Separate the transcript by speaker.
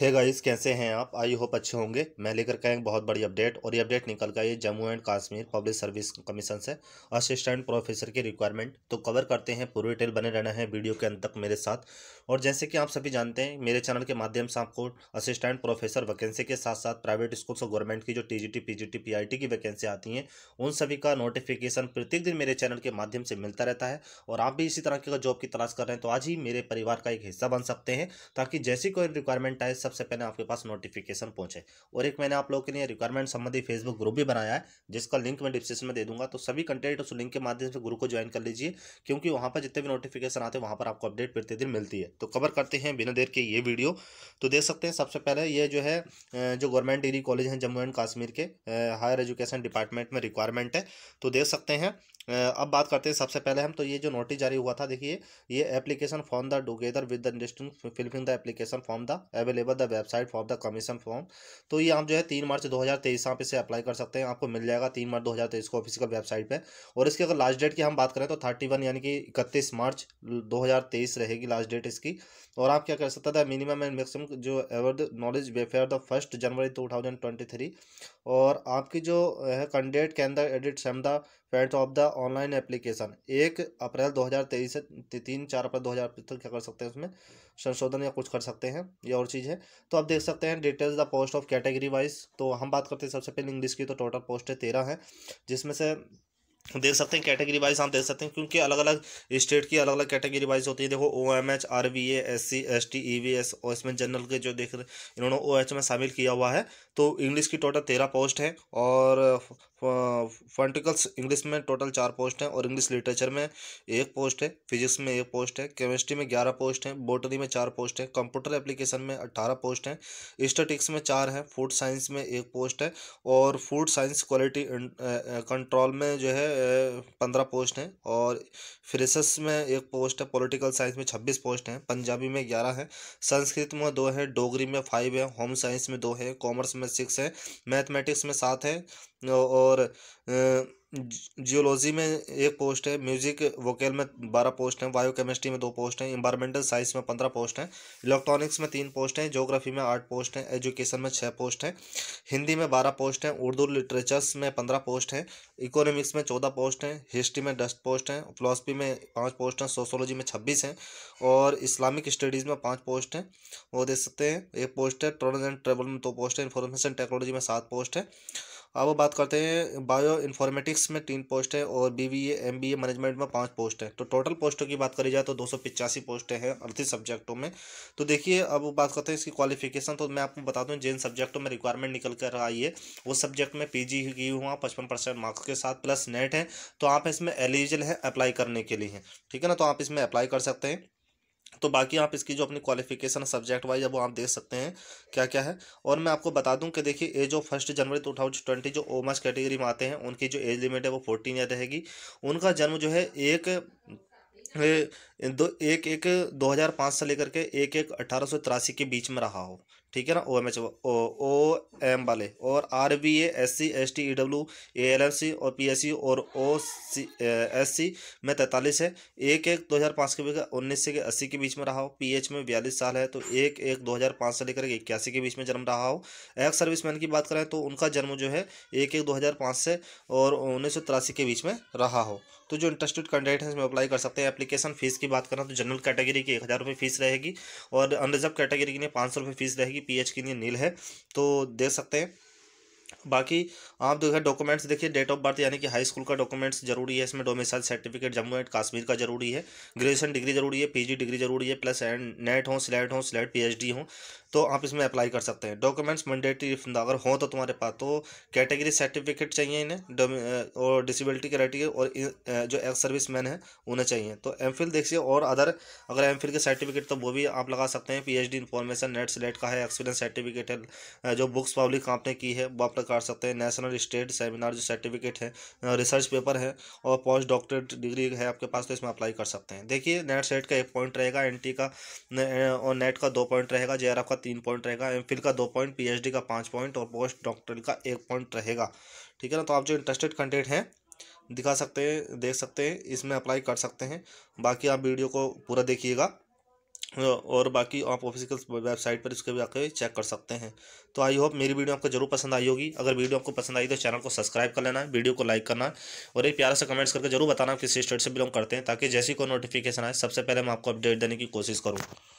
Speaker 1: hey guys कैसे हैं आप आई होप अच्छे होंगे मैं लेकर के एक बहुत बड़ी अपडेट और ये अपडेट निकल गई ये Jammu and Kashmir public service commission से असिस्टेंट प्रोफेसर की रिक्वायरमेंट तो कवर करते हैं पूरी डिटेल बने रहना है वीडियो के अंत तक मेरे साथ और जैसे कि आप सभी जानते हैं मेरे चैनल के माध्यम से आपको असिस्टेंट प्रोफेसर वैकेंसी के साथ साथ प्राइवेट स्कूल्स और गवर्नमेंट की जो टी जी टी की वैकेंसी आती हैं उन सभी का नोटिफिकेशन प्रत्येक दिन मेरे चैनल के माध्यम से मिलता रहता है और आप भी इसी तरह की जॉब की तलाश कर रहे हैं तो आज ही मेरे परिवार का एक हिस्सा बन सकते हैं ताकि जैसी कोई रिक्वायरमेंट आए सबसे पहले आपके पास नोटिफिकेशन पहुंचे और एक मैंने आप लोगों के लिए रिक्वायरमेंट संबंधी फेसबुक ग्रुप भी बनाया है जिसका लिंक मैं डिस्क्रिप्शन में दे दूंगा तो सभी कंटेंट उस लिंक के माध्यम से ग्रुप को ज्वाइन कर लीजिए क्योंकि वहां पर जितने भी नोटिफिकेशन आते हैं वहां पर आपको अपडेट प्रतिदिन मिलती है तो कवर करते हैं बिना देर के ये वीडियो तो देख सकते हैं सबसे पहले ये जो है जो गवर्नमेंट डिग्री कॉलेज हैं जम्मू एंड कश्मीर के हायर एजुकेशन डिपार्टमेंट में रिक्वायरमेंट है तो देख सकते हैं अब बात करते हैं सबसे पहले हम तो ये जो नोटिस जारी हुआ था देखिए ये application form the together with the industry filling the application form the available the website for the commission form तो ये आप जो है तीन मार्च दो हज़ार तेईस आप इसे अप्लाई कर सकते हैं आपको मिल जाएगा तीन मार्च दो हज़ार तेईस को ऑफिसियल वेबसाइट पे और इसकी अगर लास्ट डेट की हम बात करें तो थर्टी वन यानी कि इकतीस मार्च दो हज़ार तेईस रहेगी लास्ट डेट इसकी और आप क्या कर सकते थे मिनिमम एंड मैक्सिमम जो ever the knowledge welfare the first January two thousand twenty three और आपकी जो है candidate can the edit same the fat of the online application एक अप्रैल दो हज़ार तेईस से तीन चार अप्रैल दो हज़ार तक क्या कर सकते हैं उसमें संशोधन या कुछ कर सकते हैं ये और चीज़ है तो आप देख सकते हैं details the post of category wise तो हम बात करते हैं सबसे पहले इंग्लिश की तो टोटल पोस्ट है तेरह है जिसमें से देख सकते हैं कैटेगरी वाइज आप देख सकते हैं क्योंकि अलग अलग स्टेट की अलग अलग कैटेगरी वाइज होती है देखो O M H R B S C S T E V S और इसमें जनरल के जो देख रहे इन्होंने ओ एच में शामिल किया हुआ है तो इंग्लिश की टोटल तेरह पोस्ट हैं और फंटिकल्स इंग्लिश में टोटल चार पोस्ट हैं और इंग्लिश लिटरेचर में एक पोस्ट है फिजिक्स में एक पोस्ट है केमिस्ट्री में ग्यारह पोस्ट हैं बोटनी में चार पोस्ट हैं कंप्यूटर एप्लीकेशन में अट्ठारह पोस्ट हैं स्टेटिक्स में चार हैं फूड साइंस में एक पोस्ट है और फूड साइंस क्वालिटी कंट्रोल में जो है पंद्रह पोस्ट हैं और फ्रेशस में एक पोस्ट है पोलिटिकल साइंस में छब्बीस पोस्ट हैं पंजाबी में ग्यारह हैं संस्कृत में दो है डोगरी में फाइव है होम साइंस में दो है कॉमर्स में में सिक्स है मैथमेटिक्स में सात है और जियोलॉजी में एक पोस्ट है म्यूजिक वोकेल में बारह पोस्ट हैं बायो केमिस्ट्री में दो पोस्ट हैं इन्वायरमेंटल साइंस में पंद्रह पोस्ट हैं इलेक्ट्रॉनिक्स में तीन पोस्ट हैं जोग्राफी में आठ पोस्ट हैं एजुकेशन में छः पोस्ट हैं हिंदी में बारह पोस्ट हैं उर्दू लिटरेचर्स में पंद्रह पोस्ट हैं इकोनॉमिक्स में चौदह पोस्ट हैं हिस्ट्री में दस पोस्ट हैं फिलोसफी में पाँच पोस्ट हैं सोशोलॉजी में छब्बीस हैं और इस्लामिक स्टडीज़ में पाँच पोस्ट हैं वो देख सकते हैं एक पोस्ट है ट्रोल एंड ट्रेवल में दो पोस्ट है इन्फॉर्मेशन टेक्नोलॉजी में सात पोस्ट है अब हाँ, बात करते हैं बायो इन्फॉर्मेटिक्स में तीन पोस्ट हैं और B B M B A management में पाँच पोस्ट हैं तो टोटल पोस्टों की बात करी जाए तो दो सौ पिचासी पोस्टें हैं अड़तीस सब्जेक्टों में तो देखिए अब बात करते हैं इसकी क्वालिफिकेशन तो मैं आपको बता दूँ जिन सब्जेक्टों में रिक्वायरमेंट निकल कर आई है उस सब्जेक्ट में पी जी की हुआ पचपन परसेंट मार्क्स के साथ प्लस नेट है तो आप इसमें एलिजिबल हैं अप्लाई करने के लिए ठीक है ना तो आप इसमें अप्लाई कर सकते हैं तो बाकी आप इसकी जो अपनी क्वालिफिकेशन सब्जेक्ट वाइज अब वो आप देख सकते हैं क्या क्या है और मैं आपको बता दूं कि देखिए ये जो first January two thousand twenty जो ओमस कैटेगरी में आते हैं उनकी जो एज लिमिट है वो फोर्टीन ईयर रहेगी उनका जन्म जो है एक दो एक एक 2005 से लेकर के एक एक अठारह के बीच में रहा हो ठीक है ना O M H O O M वाले और R e B A S C S T E W A L M C और पी एस सी और ओ सी एस सी में तैंतालीस है एक एक 2005 के बीच उन्नीस से अस्सी के बीच में रहा हो पी एच में बयालीस साल है तो एक एक 2005 से लेकर के इक्यासी के बीच में जन्म रहा हो एक्स सर्विस मैन की बात करें तो उनका जन्म जो है एक एक पाँच से और उन्नीस के बीच में रहा हो तो जो इंटरेस्टेड कैंडिडेट हैं इसमें अप्लाई कर सकते हैं एप्लीकेशन फीस की बात करें तो जनरल कैटेगरी की एक हज़ार रुपये फीस रहेगी और अनरिजर्व कैटेगरी के लिए पाँच सौ रुपये फीस रहेगी पीएच के लिए नील है तो दे सकते हैं बाकी आप देखिए डॉक्यूमेंट्स देखिए डेट ऑफ बर्थ यानी कि हाई स्कूल का डॉक्यूमेंट्स जरूरी है इसमें domicile certificate Jammu and Kashmir का जरूरी है ग्रेजुएशन डिग्री जरूरी है पीजी डिग्री जरूरी है प्लस एंड नेट हो स्लेट हो स्लेट पीएचडी हो तो आप इसमें अप्लाई कर सकते हैं डॉक्यूमेंट्स मैंडेटरी इफ अगर हों तो तुम्हारे पास तो कैटेगरी सर्टिफिकेट चाहिए इन्हें और डिसेबिलिटी क्राइटेरिया और जो एक्स सर्विस मैन है उन्हें चाहिए तो एम फिल देखिए और अदर अगर एम फिल के सर्टिफिकेट तो वो भी आप लगा सकते हैं P H D information NET SLET का है एक्सपीरियंस सर्टिफिकेट है जो बुक्स पब्लिक आपने की है वो आप लगा सकते हैं नेशनल स्टेट सेमिनार जो सर्टिफिकेट है रिसर्च पेपर है और पोस्ट डॉक्टरेट डिग्री है आपके पास तो इसमें अप्लाई कर सकते हैं देखिए नेट सेट का एक पॉइंट रहेगा एन का और नेट का दो पॉइंट रहेगा जे का तीन पॉइंट रहेगा एम का दो पॉइंट पी का पाँच पॉइंट और पोस्ट डॉक्टरल का एक पॉइंट रहेगा ठीक है ना तो आप जो इंटरेस्टेड कंटेंट हैं दिखा सकते हैं देख सकते हैं इसमें अप्लाई कर सकते हैं बाकी आप वीडियो को पूरा देखिएगा और बाकी आप ऑफिशियल वेबसाइट पर इसके भी आके चेक कर सकते हैं तो आई होप मेरी वीडियो आपको जरूर पसंद आई होगी अगर वीडियो आपको पसंद आई तो चैनल को सब्सक्राइब कर लेना वीडियो को लाइक करना और एक प्यारा सा कमेंट्स करके जरूर बताना किसी स्टेट से बिलोंग करते हैं ताकि जैसी कोई नोटिफिकेशन आए सबसे पहले मैं आपको अपडेट देने की कोशिश करूँ